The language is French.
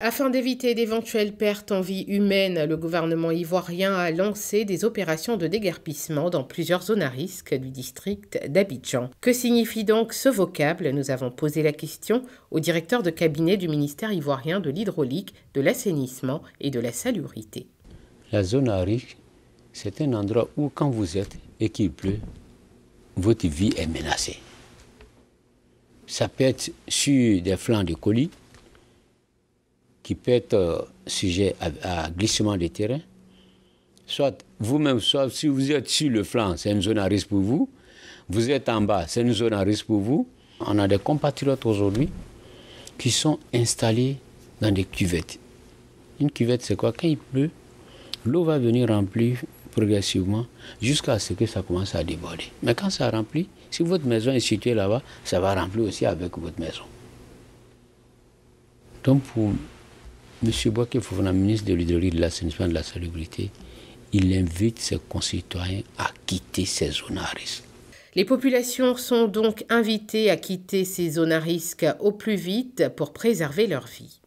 Afin d'éviter d'éventuelles pertes en vie humaine, le gouvernement ivoirien a lancé des opérations de déguerpissement dans plusieurs zones à risque du district d'Abidjan. Que signifie donc ce vocable Nous avons posé la question au directeur de cabinet du ministère ivoirien de l'hydraulique, de l'assainissement et de la salubrité. La zone à risque, c'est un endroit où quand vous êtes et qu'il pleut, votre vie est menacée. Ça peut être sur des flancs de colis, qui peut être euh, sujet à, glissement de terrain. Soit vous-même, soit si vous êtes sur le flanc, c'est une zone à risque pour vous. Vous êtes en bas, c'est une zone à risque pour vous. On a des compatriotes aujourd'hui qui sont installés dans des cuvettes. Une cuvette, c'est quoi Quand il pleut, l'eau va venir remplir progressivement jusqu'à ce que ça commence à déborder. Mais quand ça remplit, si votre maison est située là-bas, ça va remplir aussi avec votre maison. Donc pour Monsieur Boaké Fofana, ministre de l'Hydraulique, de l'assainissement et de la salubrité, il invite ses concitoyens à quitter ces zones à risque. Les populations sont donc invitées à quitter ces zones à risque au plus vite pour préserver leur vie.